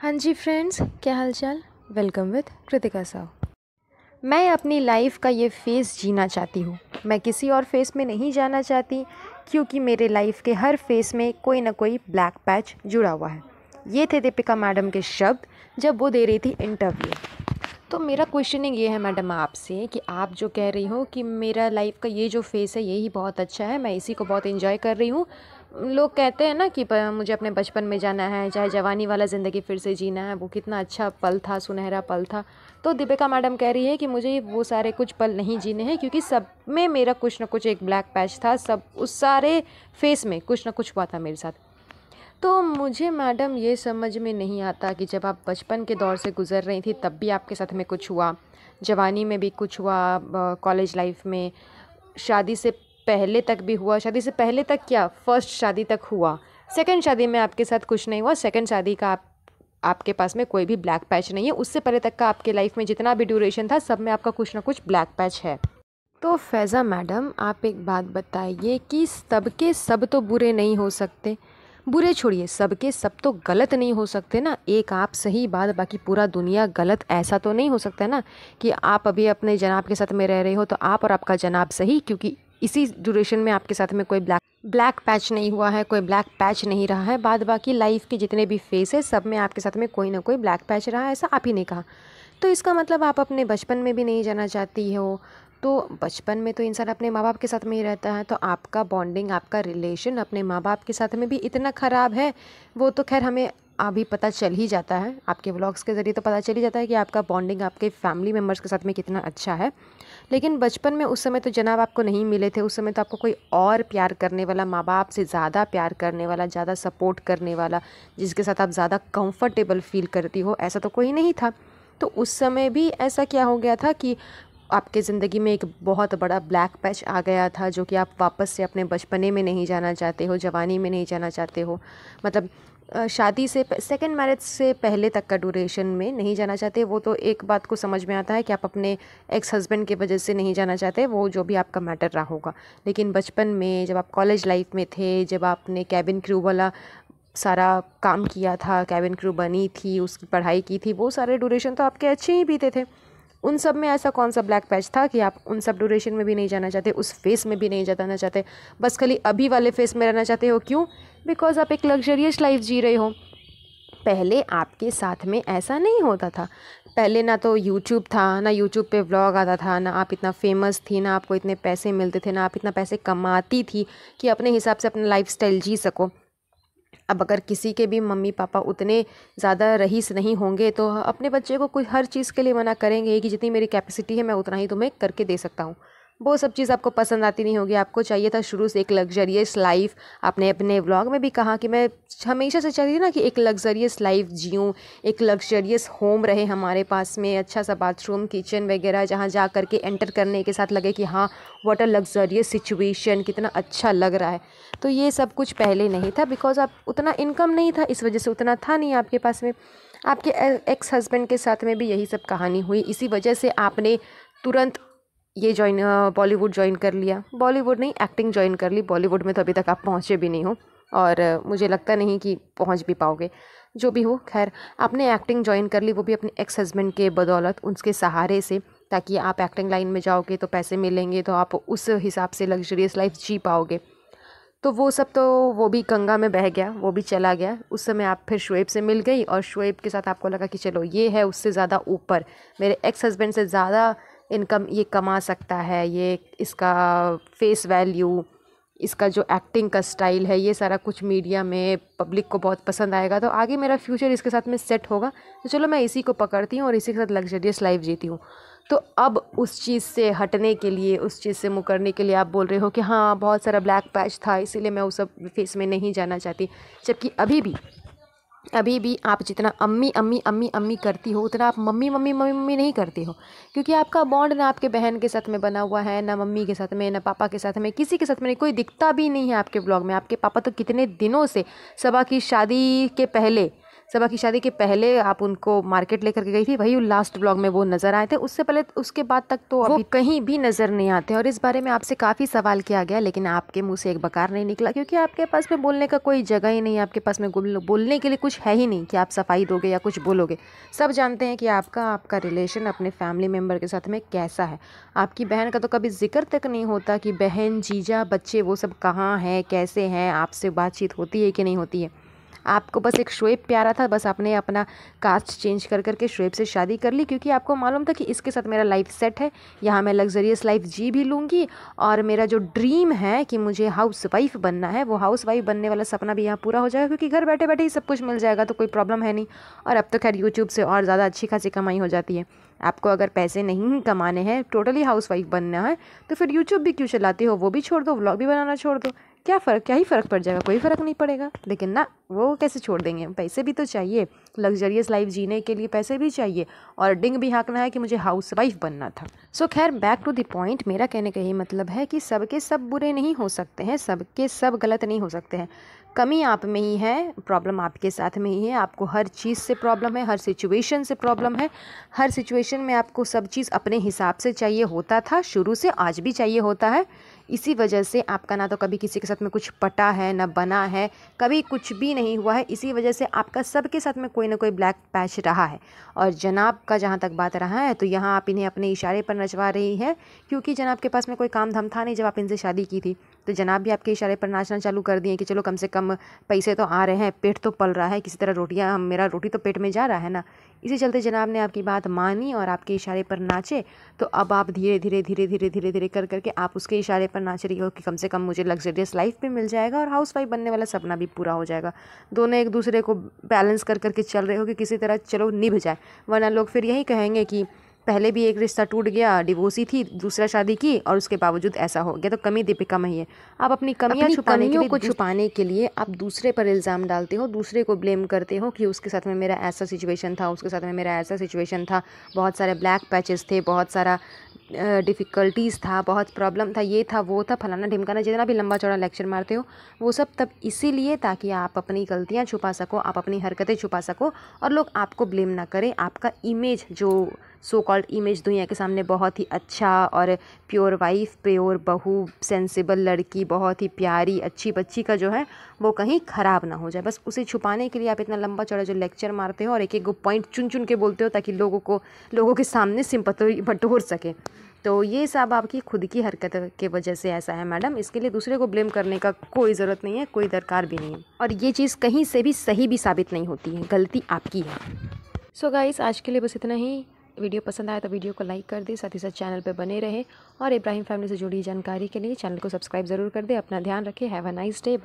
हाँ जी फ्रेंड्स क्या हालचाल वेलकम विद कृतिका साहू मैं अपनी लाइफ का ये फेस जीना चाहती हूँ मैं किसी और फेस में नहीं जाना चाहती क्योंकि मेरे लाइफ के हर फेस में कोई ना कोई ब्लैक पैच जुड़ा हुआ है ये थे दीपिका मैडम के शब्द जब वो दे रही थी इंटरव्यू तो मेरा क्वेश्चनिंग ये है मैडम आपसे कि आप जो कह रही हो कि मेरा लाइफ का ये जो फेस है यही बहुत अच्छा है मैं इसी को बहुत इन्जॉय कर रही हूँ लोग कहते हैं ना कि मुझे अपने बचपन में जाना है चाहे जवानी वाला ज़िंदगी फिर से जीना है वो कितना अच्छा पल था सुनहरा पल था तो दीपिका मैडम कह रही है कि मुझे वो सारे कुछ पल नहीं जीने हैं क्योंकि सब में मेरा कुछ ना कुछ एक ब्लैक पैच था सब उस सारे फेस में कुछ ना कुछ हुआ था मेरे साथ तो मुझे मैडम ये समझ में नहीं आता कि जब आप बचपन के दौर से गुज़र रही थी तब भी आपके साथ में कुछ हुआ जवानी में भी कुछ हुआ कॉलेज लाइफ में शादी से पहले तक भी हुआ शादी से पहले तक क्या फर्स्ट शादी तक हुआ सेकेंड शादी में आपके साथ कुछ नहीं हुआ सेकेंड शादी का आप आपके पास में कोई भी ब्लैक पैच नहीं है उससे पहले तक का आपके लाइफ में जितना भी ड्यूरेशन था सब में आपका कुछ ना कुछ ब्लैक पैच है तो फैज़ा मैडम आप एक बात बताइए कि सबके सब तो बुरे नहीं हो सकते बुरे छोड़िए सबके सब तो गलत नहीं हो सकते ना एक आप सही बात बाकी पूरा दुनिया गलत ऐसा तो नहीं हो सकता ना कि आप अभी अपने जनाब के साथ में रह रहे हो तो आप और आपका जनाब सही क्योंकि इसी ड्यूरेशन में आपके साथ में कोई ब्लैक ब्लैक पैच नहीं हुआ है कोई ब्लैक पैच नहीं रहा है बाद बाकी लाइफ के जितने भी फेस है सब में आपके साथ में कोई ना कोई ब्लैक पैच रहा है ऐसा आप ही ने कहा तो इसका मतलब आप अपने बचपन में भी नहीं जाना चाहती हो तो बचपन में तो इंसान अपने माँ बाप के साथ में ही रहता है तो आपका बॉन्डिंग आपका रिलेशन अपने माँ बाप के साथ में भी इतना ख़राब है वो तो खैर हमें अभी पता चल ही जाता है आपके व्लॉग्स के ज़रिए तो पता चल ही जाता है कि आपका बॉन्डिंग आपके फैमिली मेम्बर्स के साथ में कितना अच्छा है लेकिन बचपन में उस समय तो जनाब आपको नहीं मिले थे उस समय तो आपको कोई और प्यार करने वाला माँ बाप से ज़्यादा प्यार करने वाला ज़्यादा सपोर्ट करने वाला जिसके साथ आप ज़्यादा कम्फर्टेबल फील करती हो ऐसा तो कोई नहीं था तो उस समय भी ऐसा क्या हो गया था कि आपके ज़िंदगी में एक बहुत बड़ा ब्लैक पैच आ गया था जो कि आप वापस से अपने बचपने में नहीं जाना चाहते हो जवानी में नहीं जाना चाहते हो मतलब शादी से सेकेंड मैरिज से पहले तक का ड्यूरेशन में नहीं जाना चाहते वो तो एक बात को समझ में आता है कि आप अपने एक्स हस्बैंड की वजह से नहीं जाना चाहते वो जो भी आपका मैटर रहा होगा लेकिन बचपन में जब आप कॉलेज लाइफ में थे जब आपने कैबिन क्रू वाला सारा काम किया था कैबिन क्रू बनी थी उसकी पढ़ाई की थी वो सारे ड्यूरेशन तो आपके अच्छे ही बीते थे उन सब में ऐसा कौन सा ब्लैक पैच था कि आप उन सब ड्यूरेशन में भी नहीं जाना चाहते उस फेस में भी नहीं जाना चाहते बस खाली अभी वाले फेस में रहना चाहते हो क्यों बिकॉज़ आप एक लग्जरियस लाइफ जी रहे हो पहले आपके साथ में ऐसा नहीं होता था पहले ना तो यूट्यूब था ना यूट्यूब पे व्लॉग आता था ना आप इतना फेमस थी ना आपको इतने पैसे मिलते थे ना आप इतना पैसे कमाती थी कि अपने हिसाब से अपना स्टाइल जी सको अब अगर किसी के भी मम्मी पापा उतने ज़्यादा रईस नहीं होंगे तो अपने बच्चे को कोई हर चीज़ के लिए मना करेंगे कि जितनी मेरी कैपेसिटी है मैं उतना ही तुम्हें करके दे सकता हूँ वो सब चीज़ आपको पसंद आती नहीं होगी आपको चाहिए था शुरू से एक लग्जरियस लाइफ आपने अपने व्लॉग में भी कहा कि मैं हमेशा से चाहती थी ना कि एक लग्जरियस लाइफ जीऊँ एक लग्जरियस होम रहे हमारे पास में अच्छा सा बाथरूम किचन वगैरह जहाँ जा कर के एंटर करने के साथ लगे कि हाँ वाट अ लग्जरियस सिचुएशन कितना अच्छा लग रहा है तो ये सब कुछ पहले नहीं था बिकॉज़ आप उतना इनकम नहीं था इस वजह से उतना था नहीं आपके पास में आपके एक्स हस्बैंड के साथ में भी यही सब कहानी हुई इसी वजह से आपने तुरंत ये ज्वाइन बॉलीवुड ज्वाइन कर लिया बॉलीवुड नहीं एक्टिंग ज्वाइन कर ली बॉलीवुड में तो अभी तक आप पहुँचे भी नहीं हो और मुझे लगता नहीं कि पहुँच भी पाओगे जो भी हो खैर आपने एक्टिंग ज्वाइन कर ली वो भी अपने एक्स हस्बैंड के बदौलत उसके सहारे से ताकि आप एक्टिंग लाइन में जाओगे तो पैसे मिलेंगे तो आप उस हिसाब से लग्जरियस लाइफ जी पाओगे तो वो सब तो वो भी गंगा में बह गया वो भी चला गया उस समय आप फिर शुएब से मिल गई और शुएब के साथ आपको लगा कि चलो ये है उससे ज़्यादा ऊपर मेरे एक्स हस्बैंड से ज़्यादा इनकम ये कमा सकता है ये इसका फेस वैल्यू इसका जो एक्टिंग का स्टाइल है ये सारा कुछ मीडिया में पब्लिक को बहुत पसंद आएगा तो आगे मेरा फ्यूचर इसके साथ में सेट होगा तो चलो मैं इसी को पकड़ती हूँ और इसी के साथ लग्जरियस लाइफ जीती हूँ तो अब उस चीज़ से हटने के लिए उस चीज़ से मुकरने के लिए आप बोल रहे हो कि हाँ बहुत सारा ब्लैक पैच था इसीलिए मैं उस सब फेस में नहीं जाना चाहती जबकि अभी भी अभी भी आप जितना अम्मी अम्मी अम्मी अम्मी करती हो उतना आप मम्मी मम्मी मम्मी मम्मी नहीं करती हो क्योंकि आपका बॉन्ड ना आपके बहन के साथ में बना हुआ है ना मम्मी के साथ में ना पापा के साथ में किसी के साथ में नहीं कोई दिखता भी नहीं है आपके ब्लॉग में आपके पापा तो कितने दिनों से सबा की शादी के पहले सबा की शादी के पहले आप उनको मार्केट लेकर के गई थी वही लास्ट ब्लॉग में वो नज़र आए थे उससे पहले उसके बाद तक तो अभी कहीं भी नज़र नहीं आते और इस बारे में आपसे काफ़ी सवाल किया गया लेकिन आपके मुँह से एक बकार नहीं निकला क्योंकि आपके पास में बोलने का कोई जगह ही नहीं आपके पास में बोलने के लिए कुछ है ही नहीं कि आप सफाई दोगे या कुछ बोलोगे सब जानते हैं कि आपका आपका रिलेशन अपने फैमिली मेम्बर के साथ में कैसा है आपकी बहन का तो कभी जिक्र तक नहीं होता कि बहन जीजा बच्चे वो सब कहाँ हैं कैसे हैं आपसे बातचीत होती है कि नहीं होती है आपको बस एक श्वेब प्यारा था बस आपने अपना कास्ट चेंज कर करके श्वेब से शादी कर ली क्योंकि आपको मालूम था कि इसके साथ मेरा लाइफ सेट है यहाँ मैं लग्जरियस लाइफ जी भी लूँगी और मेरा जो ड्रीम है कि मुझे हाउस वाइफ बनना है वो हाउस वाइफ बनने वाला सपना भी यहाँ पूरा हो जाएगा क्योंकि घर बैठे बैठे ही सब कुछ मिल जाएगा तो कोई प्रॉब्लम है नहीं और अब तो खैर यूट्यूब से और ज़्यादा अच्छी खासी कमाई हो जाती है आपको अगर पैसे नहीं कमाने हैं टोटली हाउस वाइफ बनना है तो फिर यूट्यूब भी क्यों चलाती हो वो भी छोड़ दो व्लॉग भी बनाना छोड़ दो क्या फ़र्क क्या ही फ़र्क पड़ जाएगा कोई फ़र्क नहीं पड़ेगा लेकिन ना वो कैसे छोड़ देंगे पैसे भी तो चाहिए लग्जरियस लाइफ जीने के लिए पैसे भी चाहिए और डिंग भी हाँकना है कि मुझे हाउस वाइफ बनना था सो so, खैर बैक टू द पॉइंट मेरा कहने का यही मतलब है कि सबके सब बुरे नहीं हो सकते हैं सबके सब गलत नहीं हो सकते हैं कमी आप में ही है प्रॉब्लम आपके साथ में ही है आपको हर चीज़ से प्रॉब्लम है हर सिचुएशन से प्रॉब्लम है हर सिचुएशन में आपको सब चीज़ अपने हिसाब से चाहिए होता था शुरू से आज भी चाहिए होता है इसी वजह से आपका ना तो कभी किसी के साथ में कुछ पटा है ना बना है कभी कुछ भी नहीं हुआ है इसी वजह से आपका सबके साथ में कोई ना कोई ब्लैक पैच रहा है और जनाब का जहाँ तक बात रहा है तो यहाँ आप इन्हें अपने इशारे पर नचवा रही है क्योंकि जनाब के पास में कोई काम धाम था नहीं जब आप इनसे शादी की थी तो जनाब भी आपके इशारे पर नाचना चालू कर दिए कि चलो कम से कम पैसे तो आ रहे हैं पेट तो पल रहा है किसी तरह रोटियाँ हम मेरा रोटी तो पेट में जा रहा है ना इसी चलते जनाब ने आपकी बात मानी और आपके इशारे पर नाचे तो अब आप धीरे धीरे धीरे धीरे धीरे धीरे कर करके आप उसके इशारे पर नाच रही हो कि कम से कम मुझे लग्जरियस लाइफ भी मिल जाएगा और हाउस वाइफ बनने वाला सपना भी पूरा हो जाएगा दोनों एक दूसरे को बैलेंस कर करके चल रहे हो कि किसी तरह चलो निभ जाए वरना लोग फिर यही कहेंगे कि पहले भी एक रिश्ता टूट गया डिवोर्सी थी दूसरा शादी की और उसके बावजूद ऐसा हो गया तो कमी दीपिका में ही है आप अपनी कमियाँ छुपाने कमियों को छुपाने के लिए आप दूसरे पर इल्ज़ाम डालते हो दूसरे को ब्लेम करते हो कि उसके साथ में मेरा ऐसा सिचुएशन था उसके साथ में मेरा ऐसा सिचुएशन था बहुत सारे ब्लैक पैचेस थे बहुत सारा डिफ़िकल्टीज़ था बहुत प्रॉब्लम था ये था वो था फलाना ढिमकाना जितना भी लंबा चौड़ा लेक्चर मारते हो वो सब तब इसीलिए ताकि आप अपनी गलतियाँ छुपा सको आप अपनी हरकतें छुपा सको और लोग आपको ब्लेम ना करें आपका इमेज जो सो कॉल्ड इमेज दुनिया के सामने बहुत ही अच्छा और प्योर वाइफ प्योर बहू सेंसिबल लड़की बहुत ही प्यारी अच्छी बच्ची का जो है वो कहीं ख़राब ना हो जाए बस उसे छुपाने के लिए आप इतना लंबा चौड़ा जो लेक्चर मारते हो और एक एक पॉइंट चुन चुन के बोलते हो ताकि लोगों को लोगों के सामने सिंपत बटोर सकें तो ये सब आपकी खुद की हरकत के वजह से ऐसा है मैडम इसके लिए दूसरे को ब्लेम करने का कोई ज़रूरत नहीं है कोई दरकार भी नहीं है और ये चीज़ कहीं से भी सही भी साबित नहीं होती है गलती आपकी है सो so गाइस आज के लिए बस इतना ही वीडियो पसंद आया तो वीडियो को लाइक कर दे साथ ही साथ चैनल पर बने रहे और इब्राहिम फैमिली से जुड़ी जानकारी के लिए चैनल को सब्सक्राइब जरूर कर दे अपना ध्यान रखें हैव अ नाइस डे